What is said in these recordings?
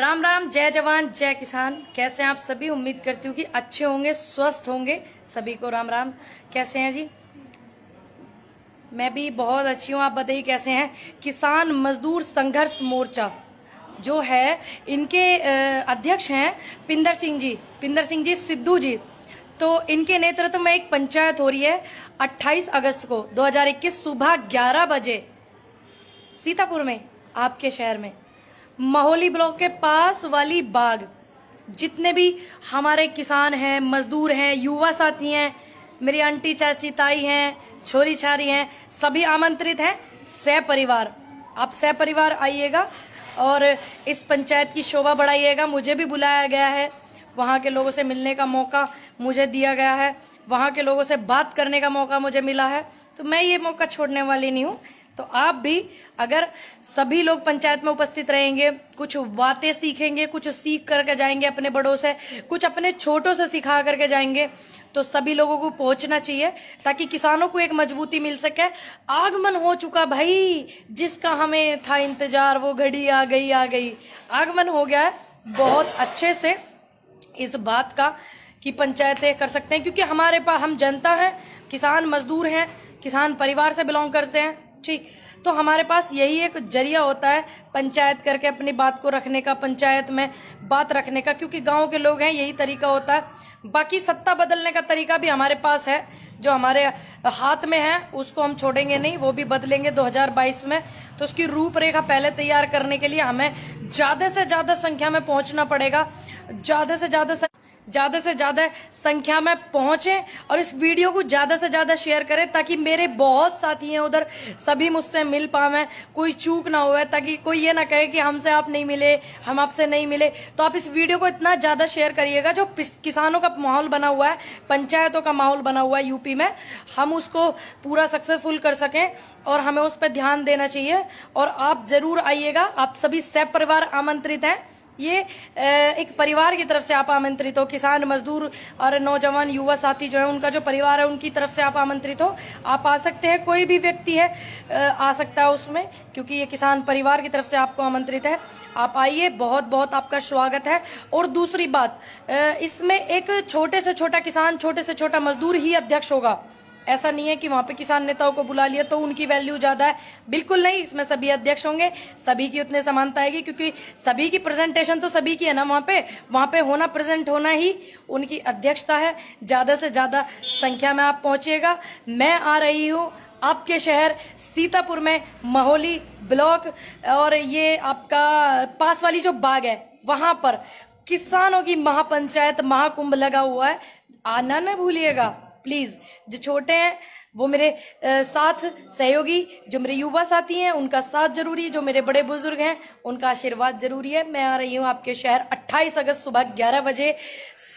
राम राम जय जवान जय किसान कैसे हैं आप सभी उम्मीद करती हूँ कि अच्छे होंगे स्वस्थ होंगे सभी को राम राम कैसे हैं जी मैं भी बहुत अच्छी हूँ आप बताइए कैसे हैं किसान मजदूर संघर्ष मोर्चा जो है इनके अध्यक्ष हैं पिंदर सिंह जी पिंदर सिंह जी सिद्धू जी तो इनके नेतृत्व में एक पंचायत हो रही है 28 अगस्त को 2021 सुबह 11 बजे सीतापुर में आपके शहर में महोली ब्लॉक के पास वाली बाग जितने भी हमारे किसान हैं मजदूर हैं युवा साथी हैं मेरी आंटी चाची ताई हैं छोरी छारी हैं सभी आमंत्रित हैं सह परिवार आप सह परिवार आइएगा और इस पंचायत की शोभा बढ़ाइएगा मुझे भी बुलाया गया है वहाँ के लोगों से मिलने का मौका मुझे दिया गया है वहाँ के लोगों से बात करने का मौका मुझे मिला है तो मैं ये मौका छोड़ने वाली नहीं हूँ तो आप भी अगर सभी लोग पंचायत में उपस्थित रहेंगे कुछ बातें सीखेंगे कुछ सीख करके जाएंगे अपने बड़ों से कुछ अपने छोटों से सिखा करके जाएंगे तो सभी लोगों को पहुंचना चाहिए ताकि किसानों को एक मजबूती मिल सके आगमन हो चुका भाई जिसका हमें था इंतजार वो घड़ी आ गई आ गई आगमन हो गया है बहुत अच्छे से इस बात का कि पंचायतें कर सकते हैं क्योंकि हमारे पास हम जनता हैं किसान मजदूर हैं किसान परिवार से बिलोंग करते हैं ठीक तो हमारे पास यही एक जरिया होता है पंचायत करके अपनी बात को रखने का पंचायत में बात रखने का क्योंकि गांव के लोग हैं यही तरीका होता है बाकी सत्ता बदलने का तरीका भी हमारे पास है जो हमारे हाथ में है उसको हम छोड़ेंगे नहीं वो भी बदलेंगे 2022 में तो उसकी रूपरेखा पहले तैयार करने के लिए हमें ज़्यादा से ज़्यादा संख्या में पहुंचना पड़ेगा ज़्यादा से ज़्यादा ज़्यादा से ज़्यादा संख्या में पहुँचें और इस वीडियो को ज़्यादा से ज़्यादा शेयर करें ताकि मेरे बहुत साथी हैं उधर सभी मुझसे मिल पावें कोई चूक ना हो ताकि कोई ये ना कहे कि हमसे आप नहीं मिले हम आपसे नहीं मिले तो आप इस वीडियो को इतना ज़्यादा शेयर करिएगा जो किसानों का माहौल बना हुआ है पंचायतों का माहौल बना हुआ है यूपी में हम उसको पूरा सक्सेसफुल कर सकें और हमें उस पर ध्यान देना चाहिए और आप ज़रूर आइएगा आप सभी सह परिवार आमंत्रित हैं ये एक परिवार की तरफ से आप आमंत्रित हो किसान मजदूर और नौजवान युवा साथी जो है उनका जो परिवार है उनकी तरफ से आप आमंत्रित हो आप आ सकते हैं कोई भी व्यक्ति है आ सकता है उसमें क्योंकि ये किसान परिवार की तरफ से आपको आमंत्रित है आप आइए बहुत बहुत आपका स्वागत है और दूसरी बात इसमें एक छोटे से छोटा किसान छोटे से छोटा मजदूर ही अध्यक्ष होगा ऐसा नहीं है कि वहाँ पे किसान नेताओं को बुला लिया तो उनकी वैल्यू ज़्यादा है बिल्कुल नहीं इसमें सभी अध्यक्ष होंगे सभी की उतने समानता आएगी क्योंकि सभी की प्रेजेंटेशन तो सभी की है ना वहाँ पे वहाँ पे होना प्रेजेंट होना ही उनकी अध्यक्षता है ज़्यादा से ज़्यादा संख्या में आप पहुंचेगा मैं आ रही हूँ आपके शहर सीतापुर में महोली ब्लॉक और ये आपका पास वाली जो बाग है वहां पर किसानों की महापंचायत महाकुंभ लगा हुआ है आना न भूलिएगा प्लीज़ जो छोटे हैं वो मेरे साथ सहयोगी जो मेरे युवा साथी हैं उनका साथ जरूरी है जो मेरे बड़े बुजुर्ग हैं उनका आशीर्वाद जरूरी है मैं आ रही हूँ आपके शहर 28 अगस्त सुबह 11 बजे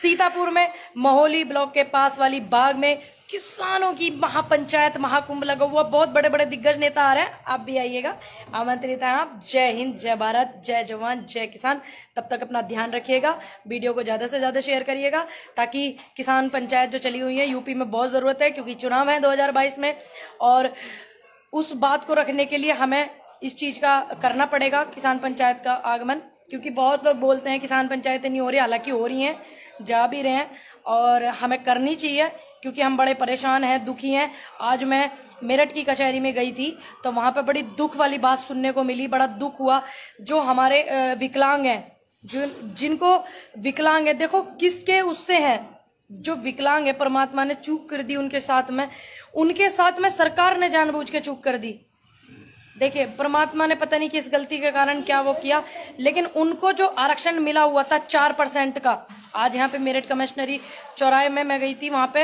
सीतापुर में महोली ब्लॉक के पास वाली बाग में किसानों की महापंचायत महाकुंभ लगा हुआ बहुत बड़े बड़े दिग्गज नेता आ रहे हैं आप भी आइएगा आमंत्रित हैं आप जय हिंद जय भारत जय जवान जय किसान तब तक अपना ध्यान रखिएगा वीडियो को ज़्यादा से ज़्यादा शेयर करिएगा ताकि किसान पंचायत जो चली हुई है यूपी में बहुत ज़रूरत है क्योंकि चुनाव है दो में और उस बात को रखने के लिए हमें इस चीज़ का करना पड़ेगा किसान पंचायत का आगमन क्योंकि बहुत लोग बोलते हैं किसान पंचायतें नहीं हो रही हालांकि हो रही हैं जा भी रहे हैं और हमें करनी चाहिए क्योंकि हम बड़े परेशान हैं दुखी हैं आज मैं मेरठ की कचहरी में गई थी तो वहां पर बड़ी दुख वाली बात सुनने को मिली बड़ा दुख हुआ जो हमारे विकलांग हैं जो जिनको विकलांग है देखो किसके उससे हैं जो विकलांग है परमात्मा ने चूक कर दी उनके साथ में उनके साथ में सरकार ने जानबूझ के चूक कर दी देखिए परमात्मा ने पता नहीं किस गलती के कारण क्या वो किया लेकिन उनको जो आरक्षण मिला हुआ था चार परसेंट का आज यहाँ पे मेरठ कमिश्नरी चौराहे में मैं गई थी वहाँ पे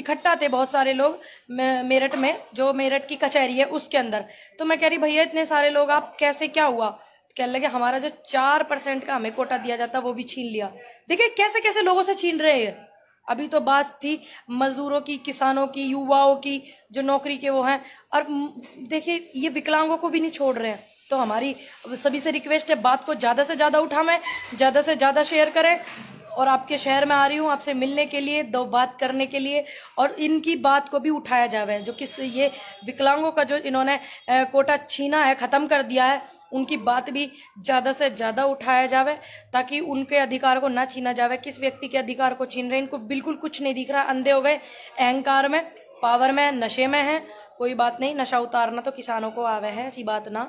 इकट्ठा थे बहुत सारे लोग मेरठ में जो मेरठ की कचहरी है उसके अंदर तो मैं कह रही भैया इतने सारे लोग आप कैसे क्या हुआ कहने लगे हमारा जो चार परसेंट का हमें कोटा दिया जाता वो भी छीन लिया देखिये कैसे कैसे लोगों से छीन रहे हैं अभी तो बात थी मजदूरों की किसानों की युवाओं की जो नौकरी के वो हैं और देखिए ये विकलांगों को भी नहीं छोड़ रहे हैं तो हमारी सभी से रिक्वेस्ट है बात को ज़्यादा से ज़्यादा उठावें ज़्यादा से ज़्यादा शेयर करें और आपके शहर में आ रही हूँ आपसे मिलने के लिए दो बात करने के लिए और इनकी बात को भी उठाया जावे जो किस ये विकलांगों का जो इन्होंने कोटा छीना है ख़त्म कर दिया है उनकी बात भी ज़्यादा से ज़्यादा उठाया जावे ताकि उनके अधिकार को ना छीना जावे किस व्यक्ति के अधिकार को छीन रहे इनको बिल्कुल कुछ नहीं दिख रहा अंधे हो गए अहंकार में पावर में नशे में है कोई बात नहीं नशा उतारना तो किसानों को आवे है ऐसी बात ना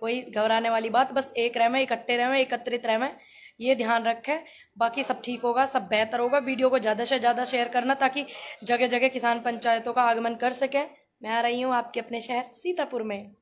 कोई घबराने वाली बात बस एक रह में इकट्ठे रह में एकत्रित रह में ये ध्यान रखें बाकी सब ठीक होगा सब बेहतर होगा वीडियो को ज़्यादा से ज़्यादा शेयर करना ताकि जगह जगह किसान पंचायतों का आगमन कर सकें मैं आ रही हूँ आपके अपने शहर सीतापुर में